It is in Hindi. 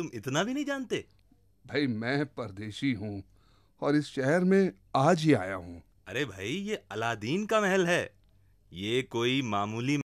तुम इतना भी नहीं जानते भाई मैं परदेशी हूँ और इस शहर में आज ही आया हूँ अरे भाई ये अलादीन का महल है ये कोई मामूली